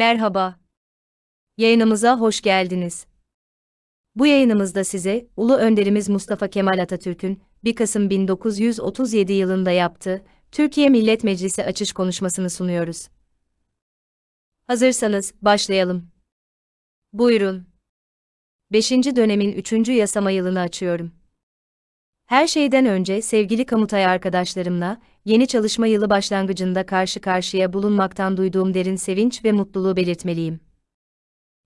Merhaba. Yayınımıza hoş geldiniz. Bu yayınımızda size Ulu Önderimiz Mustafa Kemal Atatürk'ün 1 Kasım 1937 yılında yaptığı Türkiye Millet Meclisi açış konuşmasını sunuyoruz. Hazırsanız başlayalım. Buyurun. 5. dönemin 3. yasama yılını açıyorum. Her şeyden önce sevgili Kamutay arkadaşlarımla, yeni çalışma yılı başlangıcında karşı karşıya bulunmaktan duyduğum derin sevinç ve mutluluğu belirtmeliyim.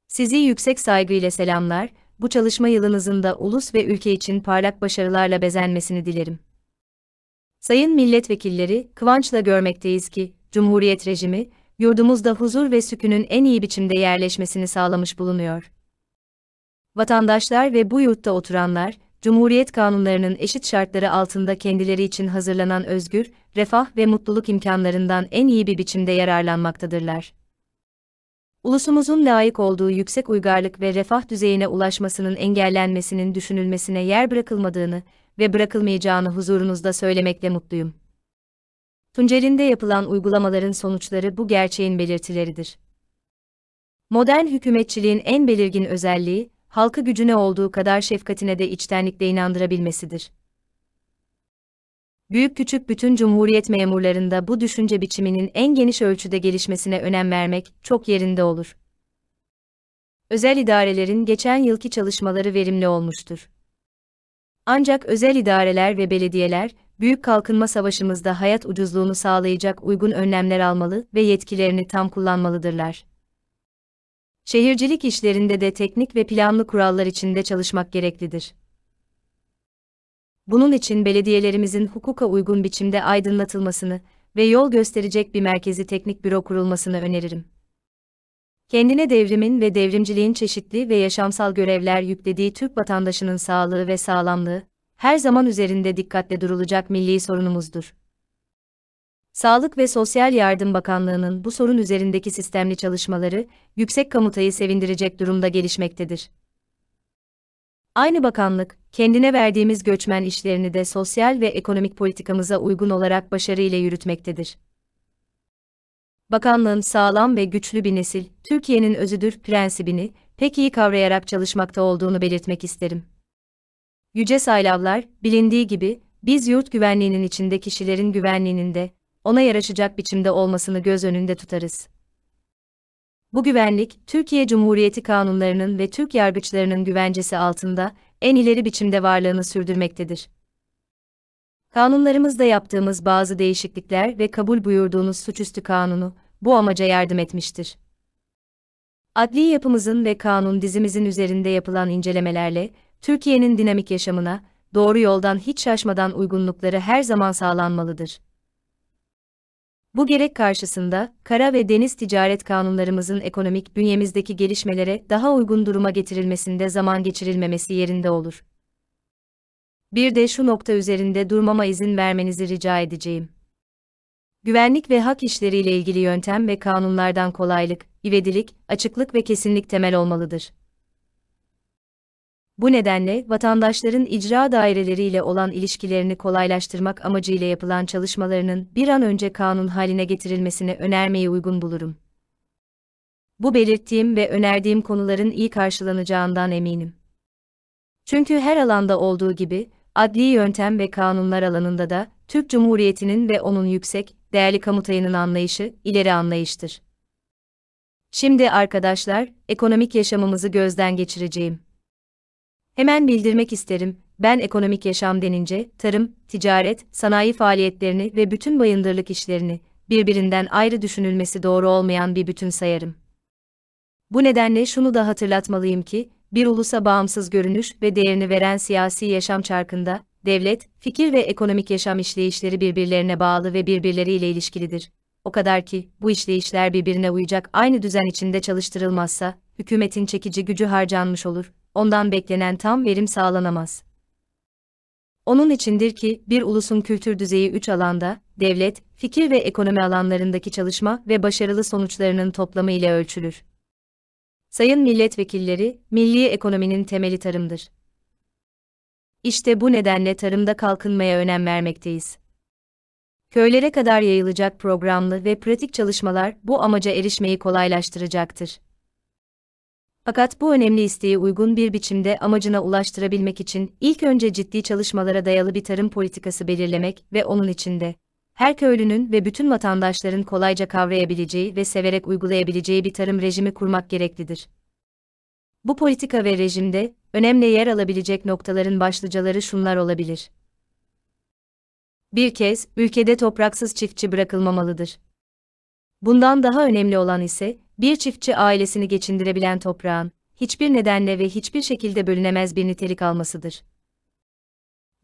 Sizi yüksek saygıyla selamlar, bu çalışma yılınızın da ulus ve ülke için parlak başarılarla bezenmesini dilerim. Sayın milletvekilleri, kıvançla görmekteyiz ki, Cumhuriyet rejimi, yurdumuzda huzur ve sükünün en iyi biçimde yerleşmesini sağlamış bulunuyor. Vatandaşlar ve bu yurtta oturanlar, Cumhuriyet kanunlarının eşit şartları altında kendileri için hazırlanan özgür, refah ve mutluluk imkanlarından en iyi bir biçimde yararlanmaktadırlar. Ulusumuzun layık olduğu yüksek uygarlık ve refah düzeyine ulaşmasının engellenmesinin düşünülmesine yer bırakılmadığını ve bırakılmayacağını huzurunuzda söylemekle mutluyum. Tuncer'in yapılan uygulamaların sonuçları bu gerçeğin belirtileridir. Modern hükümetçiliğin en belirgin özelliği, halkı gücüne olduğu kadar şefkatine de içtenlikle inandırabilmesidir. Büyük küçük bütün cumhuriyet memurlarında bu düşünce biçiminin en geniş ölçüde gelişmesine önem vermek çok yerinde olur. Özel idarelerin geçen yılki çalışmaları verimli olmuştur. Ancak özel idareler ve belediyeler, büyük kalkınma savaşımızda hayat ucuzluğunu sağlayacak uygun önlemler almalı ve yetkilerini tam kullanmalıdırlar. Şehircilik işlerinde de teknik ve planlı kurallar içinde çalışmak gereklidir. Bunun için belediyelerimizin hukuka uygun biçimde aydınlatılmasını ve yol gösterecek bir merkezi teknik büro kurulmasını öneririm. Kendine devrimin ve devrimciliğin çeşitli ve yaşamsal görevler yüklediği Türk vatandaşının sağlığı ve sağlamlığı, her zaman üzerinde dikkatle durulacak milli sorunumuzdur. Sağlık ve Sosyal Yardım Bakanlığı'nın bu sorun üzerindeki sistemli çalışmaları, yüksek kamutayı sevindirecek durumda gelişmektedir. Aynı bakanlık, kendine verdiğimiz göçmen işlerini de sosyal ve ekonomik politikamıza uygun olarak başarıyla yürütmektedir. Bakanlığın sağlam ve güçlü bir nesil, Türkiye'nin özüdür prensibini pek iyi kavrayarak çalışmakta olduğunu belirtmek isterim. Yüce Saylavlar, bilindiği gibi, biz yurt güvenliğinin içinde kişilerin güvenliğinin de, ona yaraşacak biçimde olmasını göz önünde tutarız. Bu güvenlik, Türkiye Cumhuriyeti kanunlarının ve Türk yargıçlarının güvencesi altında en ileri biçimde varlığını sürdürmektedir. Kanunlarımızda yaptığımız bazı değişiklikler ve kabul buyurduğunuz suçüstü kanunu bu amaca yardım etmiştir. Adli yapımızın ve kanun dizimizin üzerinde yapılan incelemelerle Türkiye'nin dinamik yaşamına doğru yoldan hiç şaşmadan uygunlukları her zaman sağlanmalıdır. Bu gerek karşısında, kara ve deniz ticaret kanunlarımızın ekonomik bünyemizdeki gelişmelere daha uygun duruma getirilmesinde zaman geçirilmemesi yerinde olur. Bir de şu nokta üzerinde durmama izin vermenizi rica edeceğim. Güvenlik ve hak işleriyle ilgili yöntem ve kanunlardan kolaylık, ivedilik, açıklık ve kesinlik temel olmalıdır. Bu nedenle vatandaşların icra daireleriyle olan ilişkilerini kolaylaştırmak amacıyla yapılan çalışmalarının bir an önce kanun haline getirilmesini önermeyi uygun bulurum. Bu belirttiğim ve önerdiğim konuların iyi karşılanacağından eminim. Çünkü her alanda olduğu gibi, adli yöntem ve kanunlar alanında da Türk Cumhuriyeti'nin ve onun yüksek, değerli kamutayının anlayışı ileri anlayıştır. Şimdi arkadaşlar, ekonomik yaşamımızı gözden geçireceğim. Hemen bildirmek isterim, ben ekonomik yaşam denince, tarım, ticaret, sanayi faaliyetlerini ve bütün bayındırlık işlerini, birbirinden ayrı düşünülmesi doğru olmayan bir bütün sayarım. Bu nedenle şunu da hatırlatmalıyım ki, bir ulusa bağımsız görünüş ve değerini veren siyasi yaşam çarkında, devlet, fikir ve ekonomik yaşam işleyişleri birbirlerine bağlı ve birbirleriyle ilişkilidir. O kadar ki, bu işleyişler birbirine uyacak aynı düzen içinde çalıştırılmazsa, hükümetin çekici gücü harcanmış olur, ondan beklenen tam verim sağlanamaz. Onun içindir ki, bir ulusun kültür düzeyi üç alanda, devlet, fikir ve ekonomi alanlarındaki çalışma ve başarılı sonuçlarının toplamı ile ölçülür. Sayın milletvekilleri, milli ekonominin temeli tarımdır. İşte bu nedenle tarımda kalkınmaya önem vermekteyiz. Köylere kadar yayılacak programlı ve pratik çalışmalar bu amaca erişmeyi kolaylaştıracaktır. Fakat bu önemli isteği uygun bir biçimde amacına ulaştırabilmek için ilk önce ciddi çalışmalara dayalı bir tarım politikası belirlemek ve onun içinde her köylünün ve bütün vatandaşların kolayca kavrayabileceği ve severek uygulayabileceği bir tarım rejimi kurmak gereklidir. Bu politika ve rejimde önemli yer alabilecek noktaların başlıcaları şunlar olabilir. Bir kez ülkede topraksız çiftçi bırakılmamalıdır. Bundan daha önemli olan ise bir çiftçi ailesini geçindirebilen toprağın, hiçbir nedenle ve hiçbir şekilde bölünemez bir nitelik almasıdır.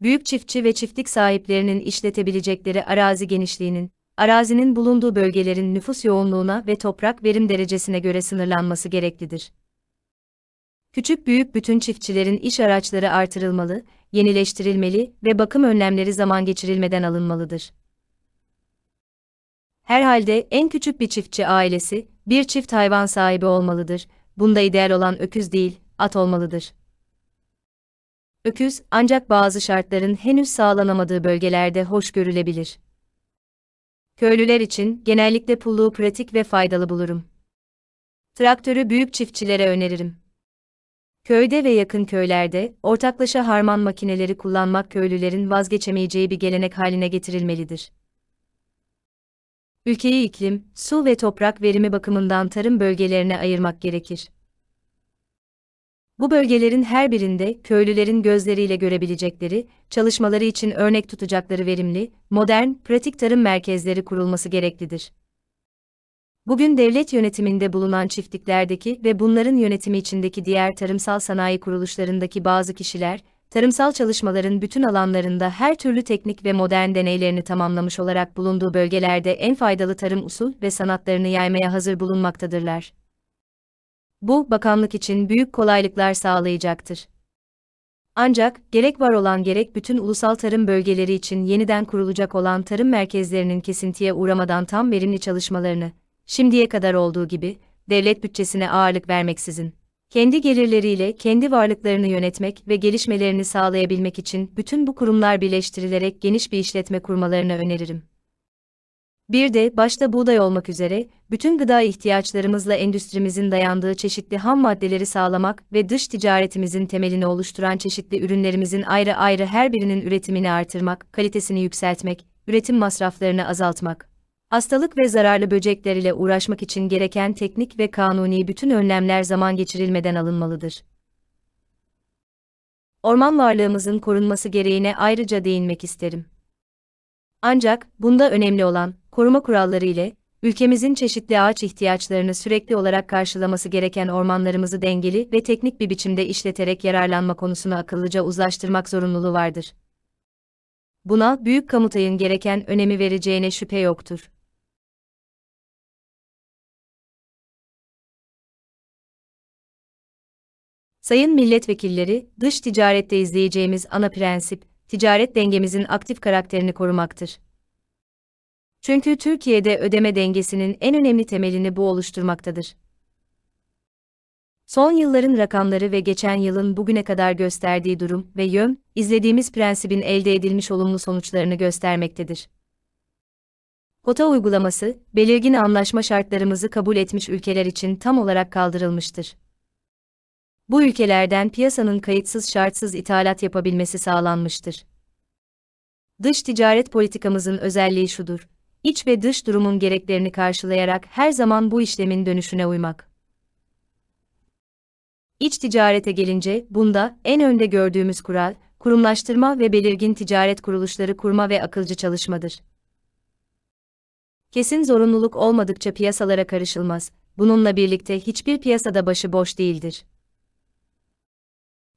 Büyük çiftçi ve çiftlik sahiplerinin işletebilecekleri arazi genişliğinin, arazinin bulunduğu bölgelerin nüfus yoğunluğuna ve toprak verim derecesine göre sınırlanması gereklidir. Küçük büyük bütün çiftçilerin iş araçları artırılmalı, yenileştirilmeli ve bakım önlemleri zaman geçirilmeden alınmalıdır. Herhalde en küçük bir çiftçi ailesi, bir çift hayvan sahibi olmalıdır. Bunda ideal olan öküz değil, at olmalıdır. Öküz, ancak bazı şartların henüz sağlanamadığı bölgelerde hoş görülebilir. Köylüler için genellikle pulluğu pratik ve faydalı bulurum. Traktörü büyük çiftçilere öneririm. Köyde ve yakın köylerde ortaklaşa harman makineleri kullanmak köylülerin vazgeçemeyeceği bir gelenek haline getirilmelidir. Ülkeyi iklim, su ve toprak verimi bakımından tarım bölgelerine ayırmak gerekir. Bu bölgelerin her birinde köylülerin gözleriyle görebilecekleri, çalışmaları için örnek tutacakları verimli, modern, pratik tarım merkezleri kurulması gereklidir. Bugün devlet yönetiminde bulunan çiftliklerdeki ve bunların yönetimi içindeki diğer tarımsal sanayi kuruluşlarındaki bazı kişiler, tarımsal çalışmaların bütün alanlarında her türlü teknik ve modern deneylerini tamamlamış olarak bulunduğu bölgelerde en faydalı tarım usul ve sanatlarını yaymaya hazır bulunmaktadırlar. Bu, bakanlık için büyük kolaylıklar sağlayacaktır. Ancak, gerek var olan gerek bütün ulusal tarım bölgeleri için yeniden kurulacak olan tarım merkezlerinin kesintiye uğramadan tam verimli çalışmalarını, şimdiye kadar olduğu gibi, devlet bütçesine ağırlık vermeksizin, kendi gelirleriyle kendi varlıklarını yönetmek ve gelişmelerini sağlayabilmek için bütün bu kurumlar birleştirilerek geniş bir işletme kurmalarını öneririm. Bir de başta buğday olmak üzere bütün gıda ihtiyaçlarımızla endüstrimizin dayandığı çeşitli ham maddeleri sağlamak ve dış ticaretimizin temelini oluşturan çeşitli ürünlerimizin ayrı ayrı her birinin üretimini artırmak, kalitesini yükseltmek, üretim masraflarını azaltmak, hastalık ve zararlı böcekler ile uğraşmak için gereken teknik ve kanuni bütün önlemler zaman geçirilmeden alınmalıdır. Orman varlığımızın korunması gereğine ayrıca değinmek isterim. Ancak bunda önemli olan koruma kuralları ile ülkemizin çeşitli ağaç ihtiyaçlarını sürekli olarak karşılaması gereken ormanlarımızı dengeli ve teknik bir biçimde işleterek yararlanma konusunu akıllıca uzlaştırmak zorunluluğu vardır. Buna büyük kamutayın gereken önemi vereceğine şüphe yoktur. Sayın milletvekilleri, dış ticarette izleyeceğimiz ana prensip, ticaret dengemizin aktif karakterini korumaktır. Çünkü Türkiye'de ödeme dengesinin en önemli temelini bu oluşturmaktadır. Son yılların rakamları ve geçen yılın bugüne kadar gösterdiği durum ve yön, izlediğimiz prensibin elde edilmiş olumlu sonuçlarını göstermektedir. Kota uygulaması, belirgin anlaşma şartlarımızı kabul etmiş ülkeler için tam olarak kaldırılmıştır. Bu ülkelerden piyasanın kayıtsız şartsız ithalat yapabilmesi sağlanmıştır. Dış ticaret politikamızın özelliği şudur. İç ve dış durumun gereklerini karşılayarak her zaman bu işlemin dönüşüne uymak. İç ticarete gelince, bunda en önde gördüğümüz kural, kurumlaştırma ve belirgin ticaret kuruluşları kurma ve akılcı çalışmadır. Kesin zorunluluk olmadıkça piyasalara karışılmaz. Bununla birlikte hiçbir piyasada başı boş değildir.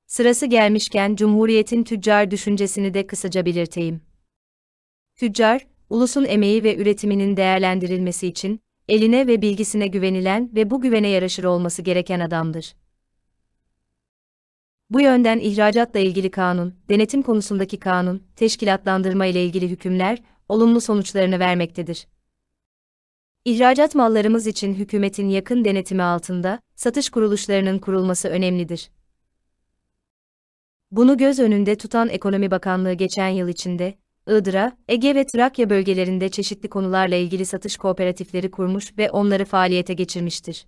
Sırası gelmişken Cumhuriyet'in tüccar düşüncesini de kısaca belirteyim. Tüccar, ulusun emeği ve üretiminin değerlendirilmesi için, eline ve bilgisine güvenilen ve bu güvene yaraşır olması gereken adamdır. Bu yönden ihracatla ilgili kanun, denetim konusundaki kanun, teşkilatlandırma ile ilgili hükümler, olumlu sonuçlarını vermektedir. İhracat mallarımız için hükümetin yakın denetimi altında, satış kuruluşlarının kurulması önemlidir. Bunu göz önünde tutan Ekonomi Bakanlığı geçen yıl içinde, Iğdır'a, Ege ve Trakya bölgelerinde çeşitli konularla ilgili satış kooperatifleri kurmuş ve onları faaliyete geçirmiştir.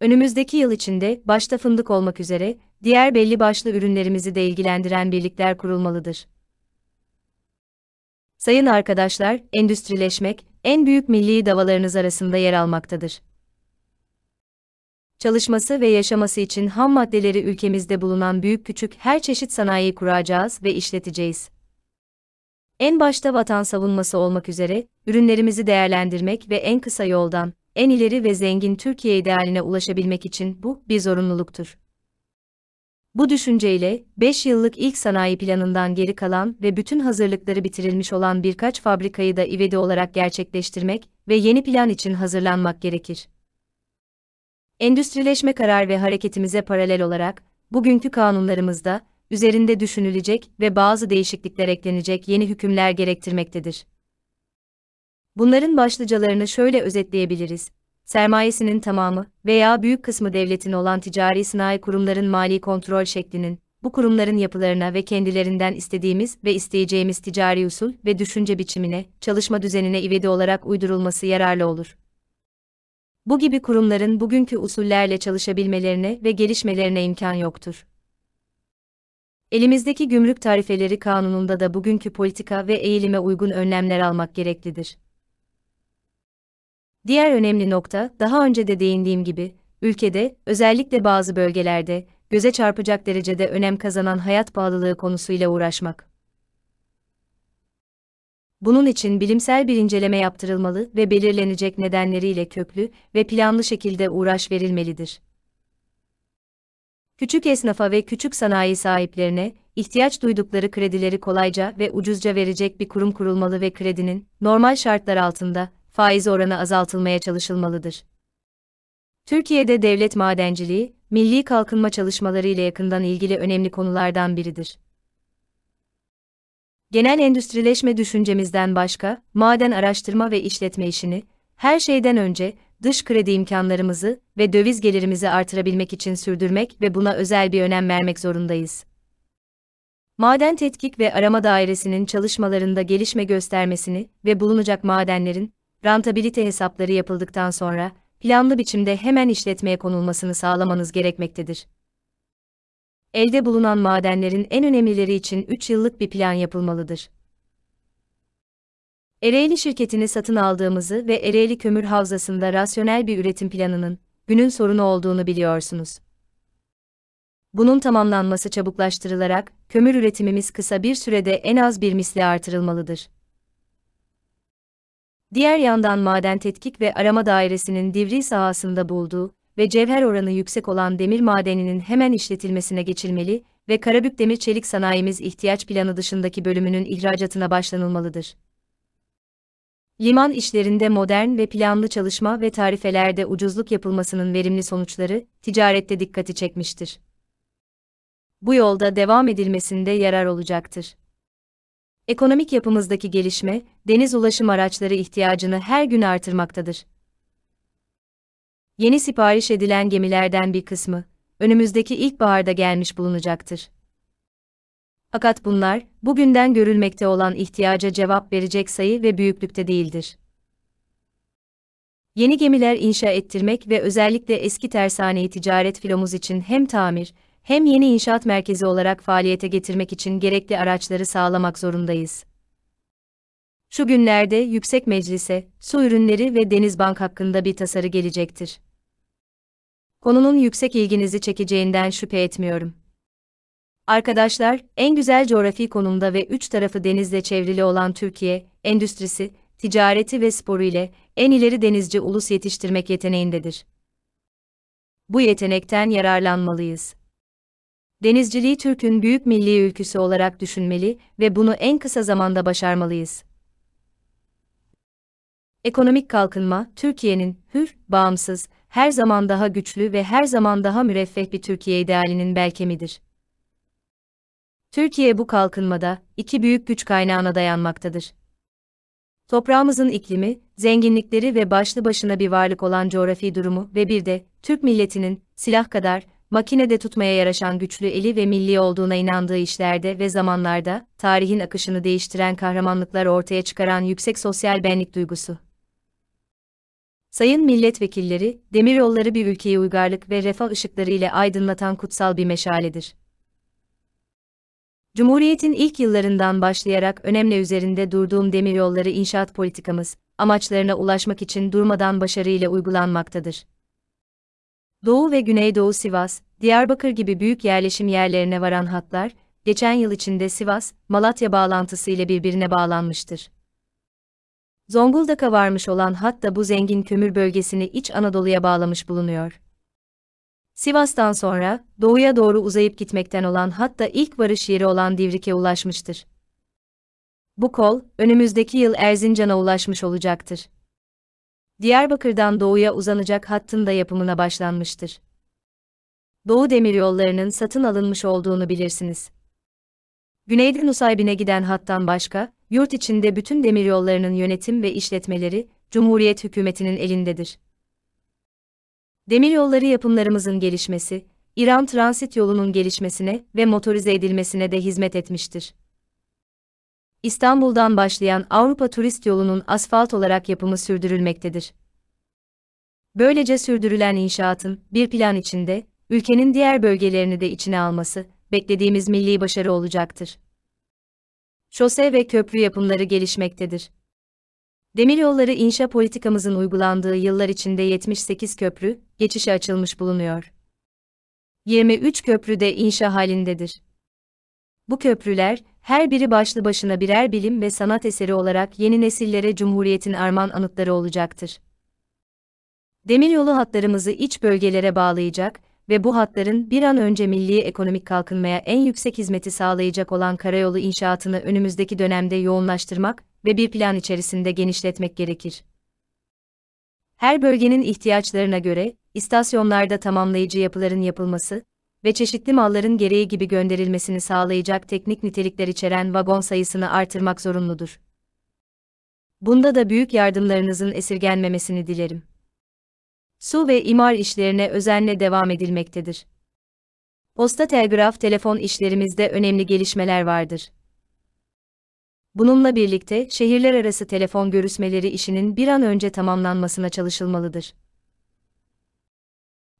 Önümüzdeki yıl içinde, başta fındık olmak üzere, diğer belli başlı ürünlerimizi de ilgilendiren birlikler kurulmalıdır. Sayın arkadaşlar, endüstrileşmek, en büyük milli davalarınız arasında yer almaktadır çalışması ve yaşaması için ham maddeleri ülkemizde bulunan büyük küçük her çeşit sanayi kuracağız ve işleteceğiz. En başta vatan savunması olmak üzere, ürünlerimizi değerlendirmek ve en kısa yoldan, en ileri ve zengin Türkiye idealine ulaşabilmek için bu bir zorunluluktur. Bu düşünceyle, 5 yıllık ilk sanayi planından geri kalan ve bütün hazırlıkları bitirilmiş olan birkaç fabrikayı da ivedi olarak gerçekleştirmek ve yeni plan için hazırlanmak gerekir. Endüstrileşme karar ve hareketimize paralel olarak, bugünkü kanunlarımızda, üzerinde düşünülecek ve bazı değişiklikler eklenecek yeni hükümler gerektirmektedir. Bunların başlıcalarını şöyle özetleyebiliriz. Sermayesinin tamamı veya büyük kısmı devletin olan ticari sınai kurumların mali kontrol şeklinin, bu kurumların yapılarına ve kendilerinden istediğimiz ve isteyeceğimiz ticari usul ve düşünce biçimine, çalışma düzenine ivedi olarak uydurulması yararlı olur. Bu gibi kurumların bugünkü usullerle çalışabilmelerine ve gelişmelerine imkan yoktur. Elimizdeki gümrük tarifeleri kanununda da bugünkü politika ve eğilime uygun önlemler almak gereklidir. Diğer önemli nokta, daha önce de değindiğim gibi, ülkede, özellikle bazı bölgelerde, göze çarpacak derecede önem kazanan hayat bağlılığı konusuyla uğraşmak bunun için bilimsel bir inceleme yaptırılmalı ve belirlenecek nedenleriyle köklü ve planlı şekilde uğraş verilmelidir. Küçük esnafa ve küçük sanayi sahiplerine, ihtiyaç duydukları kredileri kolayca ve ucuzca verecek bir kurum kurulmalı ve kredinin, normal şartlar altında, faiz oranı azaltılmaya çalışılmalıdır. Türkiye'de devlet madenciliği, milli kalkınma çalışmaları ile yakından ilgili önemli konulardan biridir genel endüstrileşme düşüncemizden başka, maden araştırma ve işletme işini, her şeyden önce dış kredi imkanlarımızı ve döviz gelirimizi artırabilmek için sürdürmek ve buna özel bir önem vermek zorundayız. Maden Tetkik ve Arama Dairesi'nin çalışmalarında gelişme göstermesini ve bulunacak madenlerin rantabilite hesapları yapıldıktan sonra planlı biçimde hemen işletmeye konulmasını sağlamanız gerekmektedir elde bulunan madenlerin en önemlileri için 3 yıllık bir plan yapılmalıdır. Ereğli şirketini satın aldığımızı ve Ereğli Kömür Havzası'nda rasyonel bir üretim planının günün sorunu olduğunu biliyorsunuz. Bunun tamamlanması çabuklaştırılarak kömür üretimimiz kısa bir sürede en az bir misli artırılmalıdır. Diğer yandan Maden Tetkik ve Arama Dairesi'nin Divri sahasında bulduğu ve cevher oranı yüksek olan demir madeninin hemen işletilmesine geçilmeli ve Karabük Demir Çelik Sanayimiz ihtiyaç planı dışındaki bölümünün ihracatına başlanılmalıdır. Liman işlerinde modern ve planlı çalışma ve tarifelerde ucuzluk yapılmasının verimli sonuçları ticarette dikkati çekmiştir. Bu yolda devam edilmesinde yarar olacaktır. Ekonomik yapımızdaki gelişme, deniz ulaşım araçları ihtiyacını her gün artırmaktadır. Yeni sipariş edilen gemilerden bir kısmı, önümüzdeki ilkbaharda gelmiş bulunacaktır. Fakat bunlar, bugünden görülmekte olan ihtiyaca cevap verecek sayı ve büyüklükte değildir. Yeni gemiler inşa ettirmek ve özellikle eski tersaneyi ticaret filomuz için hem tamir, hem yeni inşaat merkezi olarak faaliyete getirmek için gerekli araçları sağlamak zorundayız. Şu günlerde Yüksek Meclise, su ürünleri ve Deniz Bank hakkında bir tasarı gelecektir konunun yüksek ilginizi çekeceğinden şüphe etmiyorum. Arkadaşlar, en güzel coğrafi konumda ve üç tarafı denizle çevrili olan Türkiye, endüstrisi, ticareti ve sporu ile en ileri denizci ulus yetiştirmek yeteneğindedir. Bu yetenekten yararlanmalıyız. Denizciliği Türk'ün büyük milli ülküsü olarak düşünmeli ve bunu en kısa zamanda başarmalıyız. Ekonomik kalkınma, Türkiye'nin hür, bağımsız, her zaman daha güçlü ve her zaman daha müreffeh bir Türkiye idealinin belkemidir. Türkiye bu kalkınmada iki büyük güç kaynağına dayanmaktadır. Toprağımızın iklimi, zenginlikleri ve başlı başına bir varlık olan coğrafi durumu ve bir de Türk milletinin silah kadar makinede tutmaya yaraşan güçlü eli ve milli olduğuna inandığı işlerde ve zamanlarda tarihin akışını değiştiren kahramanlıklar ortaya çıkaran yüksek sosyal benlik duygusu. Sayın milletvekilleri, demiryolları bir ülkeyi uygarlık ve refah ışıkları ile aydınlatan kutsal bir meşaledir. Cumhuriyetin ilk yıllarından başlayarak önemli üzerinde durduğum demiryolları inşaat politikamız, amaçlarına ulaşmak için durmadan başarıyla uygulanmaktadır. Doğu ve Güneydoğu Sivas, Diyarbakır gibi büyük yerleşim yerlerine varan hatlar, geçen yıl içinde Sivas, Malatya bağlantısı ile birbirine bağlanmıştır. Zonguldak'a varmış olan hatta bu zengin kömür bölgesini iç Anadolu'ya bağlamış bulunuyor. Sivas'tan sonra, doğuya doğru uzayıp gitmekten olan hatta ilk varış yeri olan Divrik'e ulaşmıştır. Bu kol, önümüzdeki yıl Erzincan'a ulaşmış olacaktır. Diyarbakır'dan doğuya uzanacak hattın da yapımına başlanmıştır. Doğu demiryollarının satın alınmış olduğunu bilirsiniz. Güneyden Nusaybin'e giden hattan başka, yurt içinde bütün demiryollarının yönetim ve işletmeleri, Cumhuriyet hükümetinin elindedir. Demiryolları yapımlarımızın gelişmesi, İran transit yolunun gelişmesine ve motorize edilmesine de hizmet etmiştir. İstanbul'dan başlayan Avrupa Turist Yolu'nun asfalt olarak yapımı sürdürülmektedir. Böylece sürdürülen inşaatın bir plan içinde ülkenin diğer bölgelerini de içine alması beklediğimiz milli başarı olacaktır. Şose ve köprü yapımları gelişmektedir. Demiryolları inşa politikamızın uygulandığı yıllar içinde 78 köprü, geçişe açılmış bulunuyor. 23 köprü de inşa halindedir. Bu köprüler, her biri başlı başına birer bilim ve sanat eseri olarak yeni nesillere Cumhuriyet'in armağan anıtları olacaktır. Demiryolu hatlarımızı iç bölgelere bağlayacak, ve bu hatların bir an önce milli ekonomik kalkınmaya en yüksek hizmeti sağlayacak olan karayolu inşaatını önümüzdeki dönemde yoğunlaştırmak ve bir plan içerisinde genişletmek gerekir. Her bölgenin ihtiyaçlarına göre istasyonlarda tamamlayıcı yapıların yapılması ve çeşitli malların gereği gibi gönderilmesini sağlayacak teknik nitelikler içeren vagon sayısını artırmak zorunludur. Bunda da büyük yardımlarınızın esirgenmemesini dilerim su ve imar işlerine özenle devam edilmektedir. Posta telgraf telefon işlerimizde önemli gelişmeler vardır. Bununla birlikte şehirler arası telefon görüşmeleri işinin bir an önce tamamlanmasına çalışılmalıdır.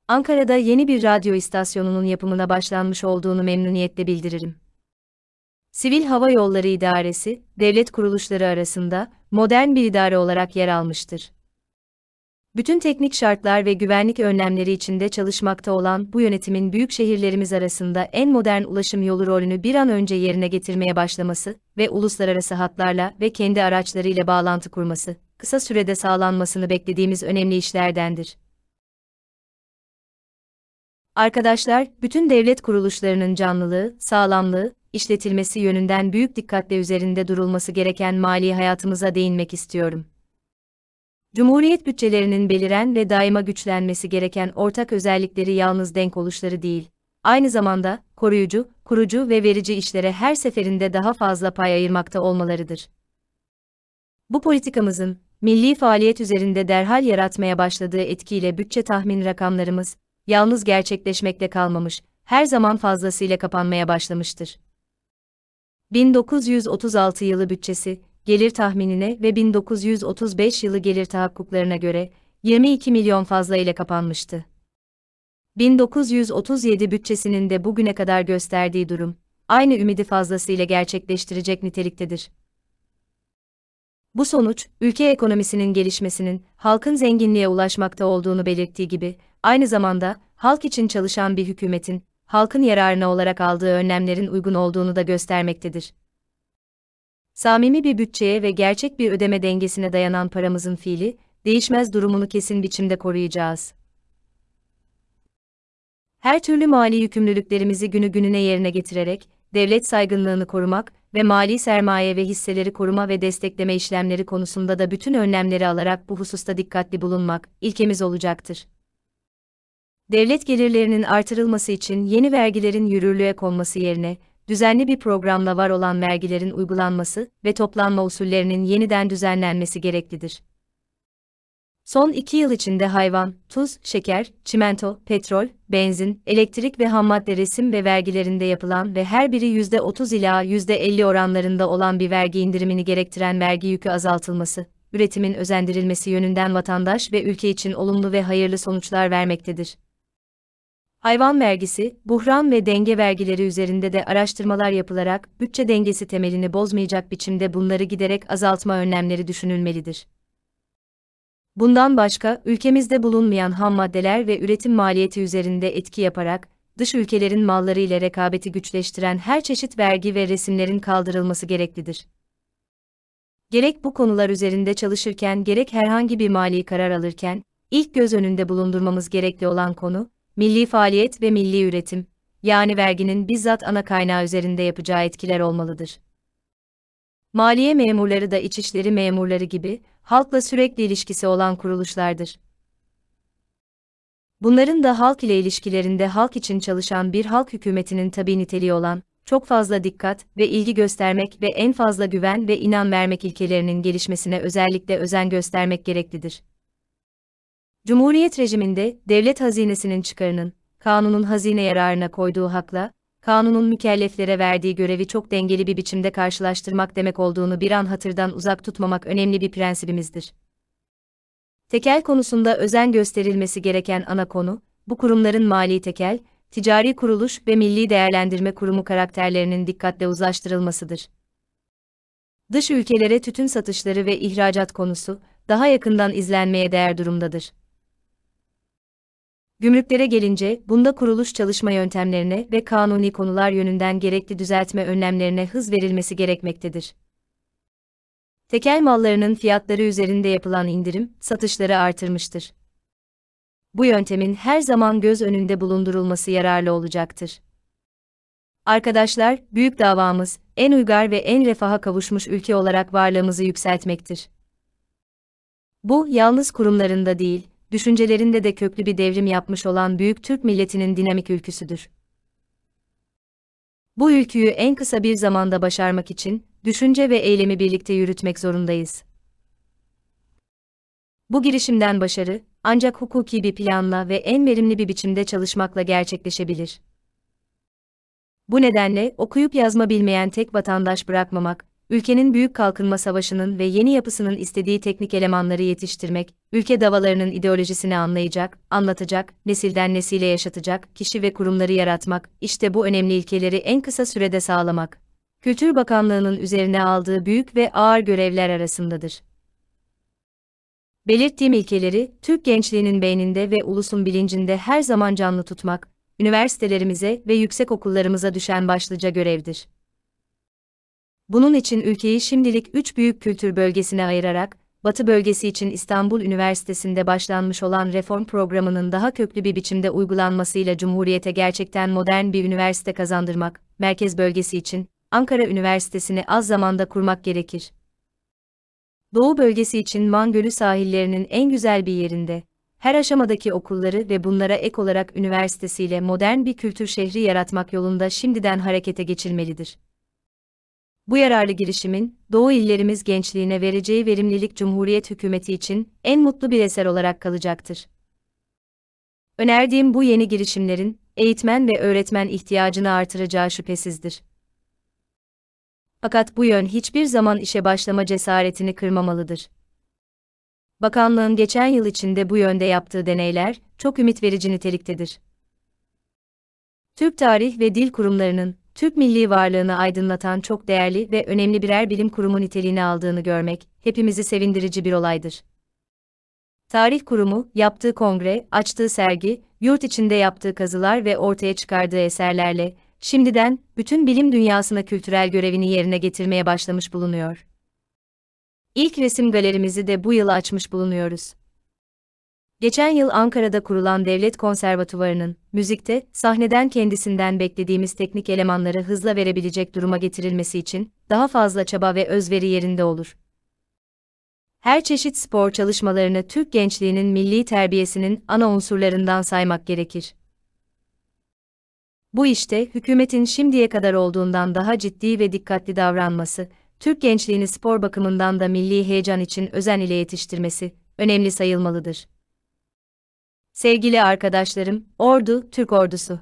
Ankara'da yeni bir radyo istasyonunun yapımına başlanmış olduğunu memnuniyetle bildiririm. Sivil Hava Yolları İdaresi, devlet kuruluşları arasında modern bir idare olarak yer almıştır. Bütün teknik şartlar ve güvenlik önlemleri içinde çalışmakta olan bu yönetimin büyük şehirlerimiz arasında en modern ulaşım yolu rolünü bir an önce yerine getirmeye başlaması ve uluslararası hatlarla ve kendi araçlarıyla bağlantı kurması, kısa sürede sağlanmasını beklediğimiz önemli işlerdendir. Arkadaşlar, bütün devlet kuruluşlarının canlılığı, sağlamlığı, işletilmesi yönünden büyük dikkatle üzerinde durulması gereken mali hayatımıza değinmek istiyorum. Cumhuriyet bütçelerinin beliren ve daima güçlenmesi gereken ortak özellikleri yalnız denk oluşları değil, aynı zamanda koruyucu, kurucu ve verici işlere her seferinde daha fazla pay ayırmakta olmalarıdır. Bu politikamızın, milli faaliyet üzerinde derhal yaratmaya başladığı etkiyle bütçe tahmin rakamlarımız, yalnız gerçekleşmekle kalmamış, her zaman fazlasıyla kapanmaya başlamıştır. 1936 yılı bütçesi, gelir tahminine ve 1935 yılı gelir tahakkuklarına göre 22 milyon fazla ile kapanmıştı. 1937 bütçesinin de bugüne kadar gösterdiği durum, aynı ümidi fazlasıyla gerçekleştirecek niteliktedir. Bu sonuç, ülke ekonomisinin gelişmesinin, halkın zenginliğe ulaşmakta olduğunu belirttiği gibi, aynı zamanda, halk için çalışan bir hükümetin, halkın yararına olarak aldığı önlemlerin uygun olduğunu da göstermektedir. Samimi bir bütçeye ve gerçek bir ödeme dengesine dayanan paramızın fiili, değişmez durumunu kesin biçimde koruyacağız. Her türlü mali yükümlülüklerimizi günü gününe yerine getirerek, devlet saygınlığını korumak ve mali sermaye ve hisseleri koruma ve destekleme işlemleri konusunda da bütün önlemleri alarak bu hususta dikkatli bulunmak ilkemiz olacaktır. Devlet gelirlerinin artırılması için yeni vergilerin yürürlüğe konması yerine, düzenli bir programla var olan vergilerin uygulanması ve toplanma usullerinin yeniden düzenlenmesi gereklidir. Son iki yıl içinde hayvan, tuz, şeker, çimento, petrol, benzin, elektrik ve ham madde resim ve vergilerinde yapılan ve her biri %30 ila %50 oranlarında olan bir vergi indirimini gerektiren vergi yükü azaltılması, üretimin özendirilmesi yönünden vatandaş ve ülke için olumlu ve hayırlı sonuçlar vermektedir. Hayvan vergisi, buhran ve denge vergileri üzerinde de araştırmalar yapılarak bütçe dengesi temelini bozmayacak biçimde bunları giderek azaltma önlemleri düşünülmelidir. Bundan başka, ülkemizde bulunmayan ham maddeler ve üretim maliyeti üzerinde etki yaparak, dış ülkelerin malları ile rekabeti güçleştiren her çeşit vergi ve resimlerin kaldırılması gereklidir. Gerek bu konular üzerinde çalışırken gerek herhangi bir mali karar alırken, ilk göz önünde bulundurmamız gerekli olan konu, milli faaliyet ve milli üretim, yani verginin bizzat ana kaynağı üzerinde yapacağı etkiler olmalıdır. Maliye memurları da içişleri memurları gibi, halkla sürekli ilişkisi olan kuruluşlardır. Bunların da halk ile ilişkilerinde halk için çalışan bir halk hükümetinin tabi niteliği olan, çok fazla dikkat ve ilgi göstermek ve en fazla güven ve inan vermek ilkelerinin gelişmesine özellikle özen göstermek gereklidir. Cumhuriyet rejiminde devlet hazinesinin çıkarının, kanunun hazine yararına koyduğu hakla, kanunun mükelleflere verdiği görevi çok dengeli bir biçimde karşılaştırmak demek olduğunu bir an hatırdan uzak tutmamak önemli bir prensibimizdir. Tekel konusunda özen gösterilmesi gereken ana konu, bu kurumların mali tekel, ticari kuruluş ve milli değerlendirme kurumu karakterlerinin dikkatle uzlaştırılmasıdır. Dış ülkelere tütün satışları ve ihracat konusu, daha yakından izlenmeye değer durumdadır. Gümrüklere gelince, bunda kuruluş çalışma yöntemlerine ve kanuni konular yönünden gerekli düzeltme önlemlerine hız verilmesi gerekmektedir. Tekel mallarının fiyatları üzerinde yapılan indirim, satışları artırmıştır. Bu yöntemin her zaman göz önünde bulundurulması yararlı olacaktır. Arkadaşlar, büyük davamız, en uygar ve en refaha kavuşmuş ülke olarak varlığımızı yükseltmektir. Bu, yalnız kurumlarında değil, düşüncelerinde de köklü bir devrim yapmış olan büyük Türk milletinin dinamik ülküsüdür. Bu ülküyü en kısa bir zamanda başarmak için, düşünce ve eylemi birlikte yürütmek zorundayız. Bu girişimden başarı, ancak hukuki bir planla ve en verimli bir biçimde çalışmakla gerçekleşebilir. Bu nedenle okuyup yazma bilmeyen tek vatandaş bırakmamak, ülkenin büyük kalkınma savaşının ve yeni yapısının istediği teknik elemanları yetiştirmek, ülke davalarının ideolojisini anlayacak, anlatacak, nesilden nesile yaşatacak, kişi ve kurumları yaratmak, işte bu önemli ilkeleri en kısa sürede sağlamak, Kültür Bakanlığı'nın üzerine aldığı büyük ve ağır görevler arasındadır. Belirttiğim ilkeleri, Türk gençliğinin beyninde ve ulusun bilincinde her zaman canlı tutmak, üniversitelerimize ve yüksek okullarımıza düşen başlıca görevdir. Bunun için ülkeyi şimdilik üç büyük kültür bölgesine ayırarak, Batı bölgesi için İstanbul Üniversitesi'nde başlanmış olan reform programının daha köklü bir biçimde uygulanmasıyla Cumhuriyete gerçekten modern bir üniversite kazandırmak, merkez bölgesi için Ankara Üniversitesi'ni az zamanda kurmak gerekir. Doğu bölgesi için Van Gölü sahillerinin en güzel bir yerinde, her aşamadaki okulları ve bunlara ek olarak üniversitesiyle modern bir kültür şehri yaratmak yolunda şimdiden harekete geçilmelidir. Bu yararlı girişimin, Doğu illerimiz gençliğine vereceği verimlilik Cumhuriyet hükümeti için en mutlu bir eser olarak kalacaktır. Önerdiğim bu yeni girişimlerin, eğitmen ve öğretmen ihtiyacını artıracağı şüphesizdir. Fakat bu yön hiçbir zaman işe başlama cesaretini kırmamalıdır. Bakanlığın geçen yıl içinde bu yönde yaptığı deneyler çok ümit verici niteliktedir. Türk tarih ve dil kurumlarının Türk milli varlığını aydınlatan çok değerli ve önemli birer bilim kurumu niteliğini aldığını görmek, hepimizi sevindirici bir olaydır. Tarih Kurumu, yaptığı kongre, açtığı sergi, yurt içinde yaptığı kazılar ve ortaya çıkardığı eserlerle, şimdiden, bütün bilim dünyasına kültürel görevini yerine getirmeye başlamış bulunuyor. İlk resim galerimizi de bu yıl açmış bulunuyoruz. Geçen yıl Ankara'da kurulan Devlet Konservatuvarı'nın, müzikte, sahneden kendisinden beklediğimiz teknik elemanları hızla verebilecek duruma getirilmesi için, daha fazla çaba ve özveri yerinde olur. Her çeşit spor çalışmalarını Türk gençliğinin milli terbiyesinin ana unsurlarından saymak gerekir. Bu işte, hükümetin şimdiye kadar olduğundan daha ciddi ve dikkatli davranması, Türk gençliğini spor bakımından da milli heyecan için özen ile yetiştirmesi, önemli sayılmalıdır. Sevgili arkadaşlarım, ordu, Türk ordusu.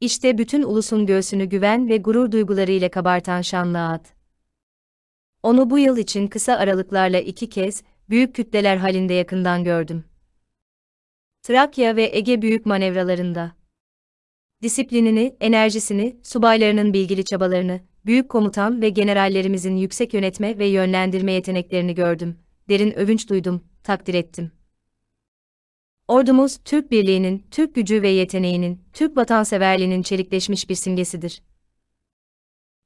İşte bütün ulusun göğsünü güven ve gurur duygularıyla kabartan şanlı at. Onu bu yıl için kısa aralıklarla iki kez, büyük kütleler halinde yakından gördüm. Trakya ve Ege büyük manevralarında. Disiplinini, enerjisini, subaylarının bilgili çabalarını, büyük komutan ve generallerimizin yüksek yönetme ve yönlendirme yeteneklerini gördüm, derin övünç duydum, takdir ettim. Ordumuz, Türk birliğinin, Türk gücü ve yeteneğinin, Türk vatanseverliğinin çelikleşmiş bir simgesidir.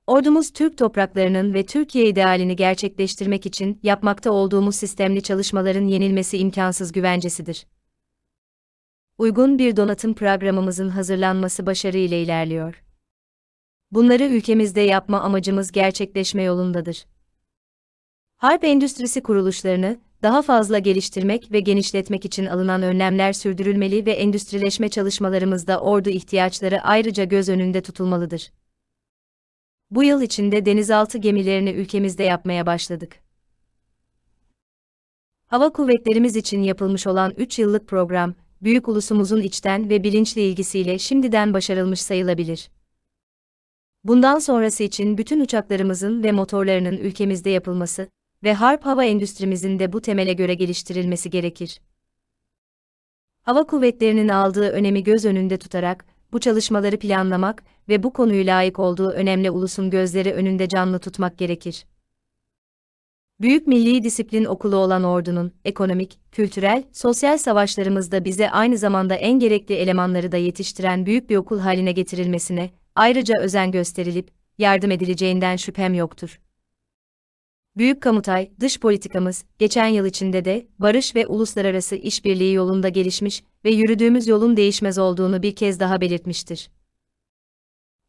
Ordumuz Türk topraklarının ve Türkiye idealini gerçekleştirmek için yapmakta olduğumuz sistemli çalışmaların yenilmesi imkansız güvencesidir. Uygun bir donatım programımızın hazırlanması başarıyla ilerliyor. Bunları ülkemizde yapma amacımız gerçekleşme yolundadır. Harp endüstrisi kuruluşlarını, daha fazla geliştirmek ve genişletmek için alınan önlemler sürdürülmeli ve endüstrileşme çalışmalarımızda ordu ihtiyaçları ayrıca göz önünde tutulmalıdır. Bu yıl içinde denizaltı gemilerini ülkemizde yapmaya başladık. Hava kuvvetlerimiz için yapılmış olan 3 yıllık program, büyük ulusumuzun içten ve bilinçli ilgisiyle şimdiden başarılmış sayılabilir. Bundan sonrası için bütün uçaklarımızın ve motorlarının ülkemizde yapılması, ve harp hava endüstrimizin de bu temele göre geliştirilmesi gerekir. Hava kuvvetlerinin aldığı önemi göz önünde tutarak, bu çalışmaları planlamak ve bu konuyu layık olduğu önemli ulusun gözleri önünde canlı tutmak gerekir. Büyük milli disiplin okulu olan ordunun, ekonomik, kültürel, sosyal savaşlarımızda bize aynı zamanda en gerekli elemanları da yetiştiren büyük bir okul haline getirilmesine, ayrıca özen gösterilip, yardım edileceğinden şüphem yoktur. Büyük Kamutay, dış politikamız, geçen yıl içinde de barış ve uluslararası işbirliği yolunda gelişmiş ve yürüdüğümüz yolun değişmez olduğunu bir kez daha belirtmiştir.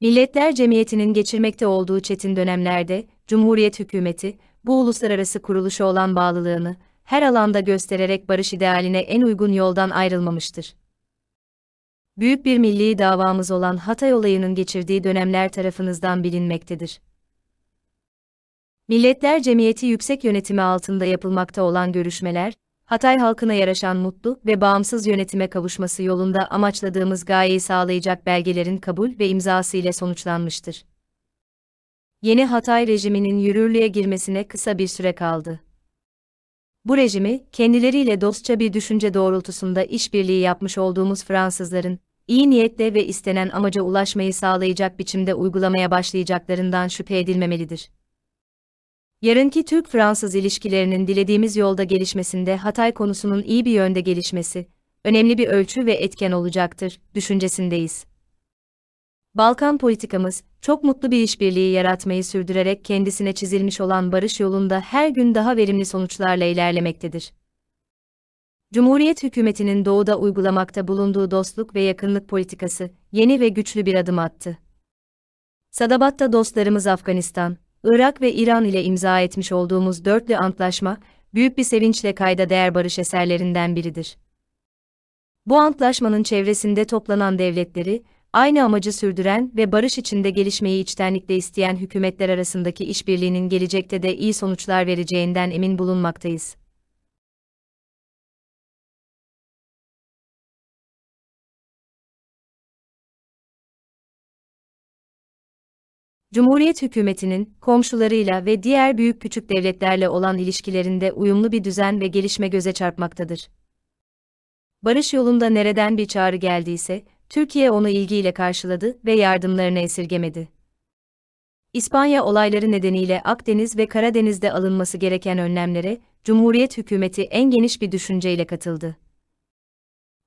Milletler Cemiyeti'nin geçirmekte olduğu çetin dönemlerde, Cumhuriyet hükümeti, bu uluslararası kuruluşa olan bağlılığını, her alanda göstererek barış idealine en uygun yoldan ayrılmamıştır. Büyük bir milli davamız olan Hatay olayının geçirdiği dönemler tarafınızdan bilinmektedir. Milletler Cemiyeti yüksek yönetimi altında yapılmakta olan görüşmeler, Hatay halkına yaraşan mutlu ve bağımsız yönetime kavuşması yolunda amaçladığımız gayeyi sağlayacak belgelerin kabul ve imzası ile sonuçlanmıştır. Yeni Hatay rejiminin yürürlüğe girmesine kısa bir süre kaldı. Bu rejimi, kendileriyle dostça bir düşünce doğrultusunda işbirliği yapmış olduğumuz Fransızların, iyi niyetle ve istenen amaca ulaşmayı sağlayacak biçimde uygulamaya başlayacaklarından şüphe edilmemelidir. Yarınki Türk-Fransız ilişkilerinin dilediğimiz yolda gelişmesinde Hatay konusunun iyi bir yönde gelişmesi, önemli bir ölçü ve etken olacaktır, düşüncesindeyiz. Balkan politikamız, çok mutlu bir işbirliği yaratmayı sürdürerek kendisine çizilmiş olan barış yolunda her gün daha verimli sonuçlarla ilerlemektedir. Cumhuriyet hükümetinin doğuda uygulamakta bulunduğu dostluk ve yakınlık politikası, yeni ve güçlü bir adım attı. Sadabat'ta dostlarımız Afganistan, Irak ve İran ile imza etmiş olduğumuz dörtlü antlaşma, büyük bir sevinçle kayda değer barış eserlerinden biridir. Bu antlaşmanın çevresinde toplanan devletleri, aynı amacı sürdüren ve barış içinde gelişmeyi içtenlikle isteyen hükümetler arasındaki işbirliğinin gelecekte de iyi sonuçlar vereceğinden emin bulunmaktayız. Cumhuriyet hükümetinin, komşularıyla ve diğer büyük küçük devletlerle olan ilişkilerinde uyumlu bir düzen ve gelişme göze çarpmaktadır. Barış yolunda nereden bir çağrı geldiyse, Türkiye onu ilgiyle karşıladı ve yardımlarını esirgemedi. İspanya olayları nedeniyle Akdeniz ve Karadeniz'de alınması gereken önlemlere, Cumhuriyet hükümeti en geniş bir düşünceyle katıldı.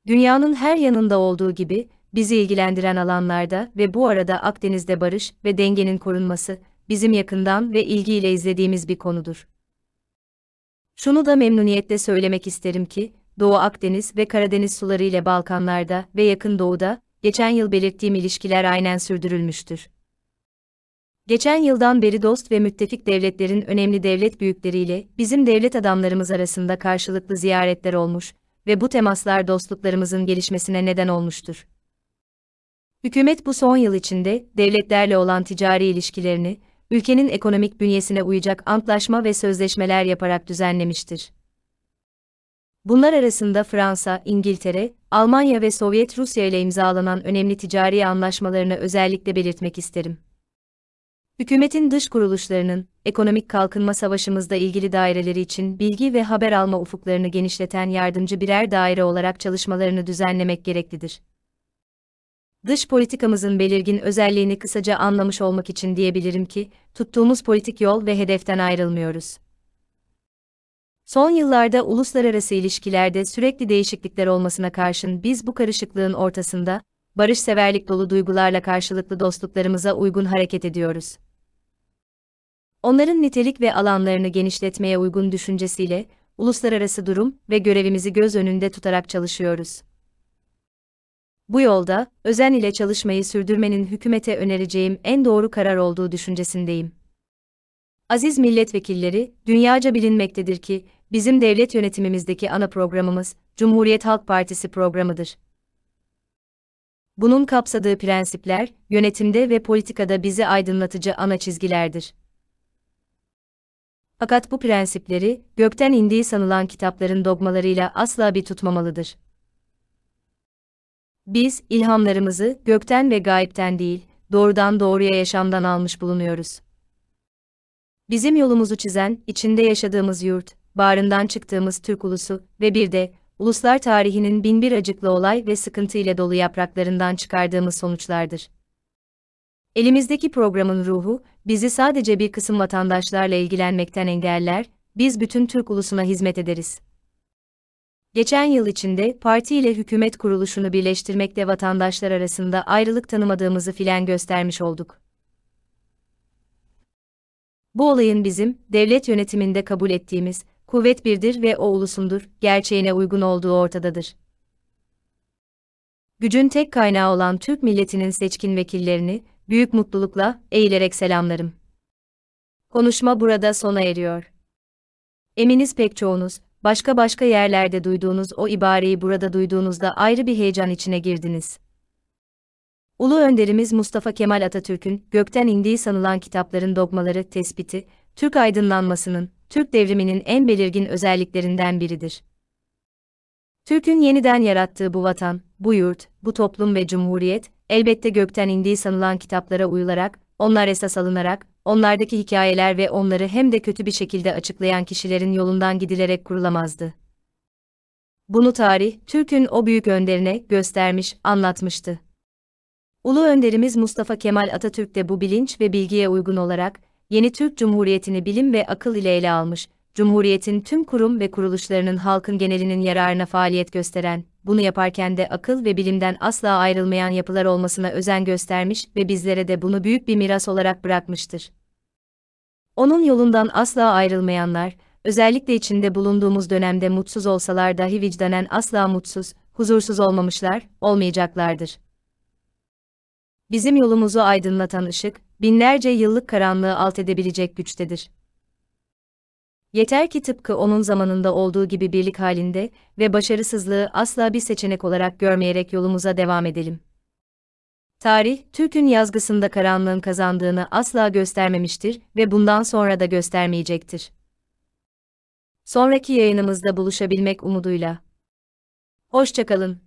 Dünyanın her yanında olduğu gibi, bizi ilgilendiren alanlarda ve bu arada Akdeniz'de barış ve dengenin korunması, bizim yakından ve ilgiyle izlediğimiz bir konudur. Şunu da memnuniyetle söylemek isterim ki, Doğu Akdeniz ve Karadeniz suları ile Balkanlarda ve Yakın Doğu'da, geçen yıl belirttiğim ilişkiler aynen sürdürülmüştür. Geçen yıldan beri dost ve müttefik devletlerin önemli devlet büyükleriyle bizim devlet adamlarımız arasında karşılıklı ziyaretler olmuş ve bu temaslar dostluklarımızın gelişmesine neden olmuştur. Hükümet bu son yıl içinde devletlerle olan ticari ilişkilerini ülkenin ekonomik bünyesine uyacak antlaşma ve sözleşmeler yaparak düzenlemiştir. Bunlar arasında Fransa, İngiltere, Almanya ve Sovyet Rusya ile imzalanan önemli ticari anlaşmalarını özellikle belirtmek isterim. Hükümetin dış kuruluşlarının, ekonomik kalkınma savaşımızda ilgili daireleri için bilgi ve haber alma ufuklarını genişleten yardımcı birer daire olarak çalışmalarını düzenlemek gereklidir dış politikamızın belirgin özelliğini kısaca anlamış olmak için diyebilirim ki, tuttuğumuz politik yol ve hedeften ayrılmıyoruz. Son yıllarda uluslararası ilişkilerde sürekli değişiklikler olmasına karşın biz bu karışıklığın ortasında, barışseverlik dolu duygularla karşılıklı dostluklarımıza uygun hareket ediyoruz. Onların nitelik ve alanlarını genişletmeye uygun düşüncesiyle, uluslararası durum ve görevimizi göz önünde tutarak çalışıyoruz. Bu yolda, özen ile çalışmayı sürdürmenin hükümete önereceğim en doğru karar olduğu düşüncesindeyim. Aziz milletvekilleri, dünyaca bilinmektedir ki, bizim devlet yönetimimizdeki ana programımız, Cumhuriyet Halk Partisi programıdır. Bunun kapsadığı prensipler, yönetimde ve politikada bizi aydınlatıcı ana çizgilerdir. Fakat bu prensipleri, gökten indiği sanılan kitapların dogmalarıyla asla bir tutmamalıdır. Biz, ilhamlarımızı gökten ve gayipten değil, doğrudan doğruya yaşamdan almış bulunuyoruz. Bizim yolumuzu çizen, içinde yaşadığımız yurt, bağrından çıktığımız Türk ulusu ve bir de, uluslar tarihinin binbir acıklı olay ve sıkıntı ile dolu yapraklarından çıkardığımız sonuçlardır. Elimizdeki programın ruhu, bizi sadece bir kısım vatandaşlarla ilgilenmekten engeller, biz bütün Türk ulusuna hizmet ederiz. Geçen yıl içinde parti ile hükümet kuruluşunu birleştirmekle vatandaşlar arasında ayrılık tanımadığımızı filan göstermiş olduk. Bu olayın bizim, devlet yönetiminde kabul ettiğimiz, kuvvet birdir ve o ulusundur, gerçeğine uygun olduğu ortadadır. Gücün tek kaynağı olan Türk milletinin seçkin vekillerini, büyük mutlulukla, eğilerek selamlarım. Konuşma burada sona eriyor. Eminiz pek çoğunuz, başka başka yerlerde duyduğunuz o ibareyi burada duyduğunuzda ayrı bir heyecan içine girdiniz. Ulu önderimiz Mustafa Kemal Atatürk'ün gökten indiği sanılan kitapların dogmaları tespiti, Türk aydınlanmasının, Türk devriminin en belirgin özelliklerinden biridir. Türk'ün yeniden yarattığı bu vatan, bu yurt, bu toplum ve cumhuriyet, elbette gökten indiği sanılan kitaplara uyularak onlar esas alınarak, onlardaki hikayeler ve onları hem de kötü bir şekilde açıklayan kişilerin yolundan gidilerek kurulamazdı. Bunu tarih, Türk'ün o büyük önderine göstermiş, anlatmıştı. Ulu önderimiz Mustafa Kemal Atatürk de bu bilinç ve bilgiye uygun olarak, yeni Türk Cumhuriyeti'ni bilim ve akıl ile ele almış, Cumhuriyet'in tüm kurum ve kuruluşlarının halkın genelinin yararına faaliyet gösteren, bunu yaparken de akıl ve bilimden asla ayrılmayan yapılar olmasına özen göstermiş ve bizlere de bunu büyük bir miras olarak bırakmıştır. Onun yolundan asla ayrılmayanlar, özellikle içinde bulunduğumuz dönemde mutsuz olsalar dahi vicdanen asla mutsuz, huzursuz olmamışlar, olmayacaklardır. Bizim yolumuzu aydınlatan ışık, binlerce yıllık karanlığı alt edebilecek güçtedir. Yeter ki tıpkı onun zamanında olduğu gibi birlik halinde ve başarısızlığı asla bir seçenek olarak görmeyerek yolumuza devam edelim. Tarih, Türk'ün yazgısında karanlığın kazandığını asla göstermemiştir ve bundan sonra da göstermeyecektir. Sonraki yayınımızda buluşabilmek umuduyla. Hoşçakalın.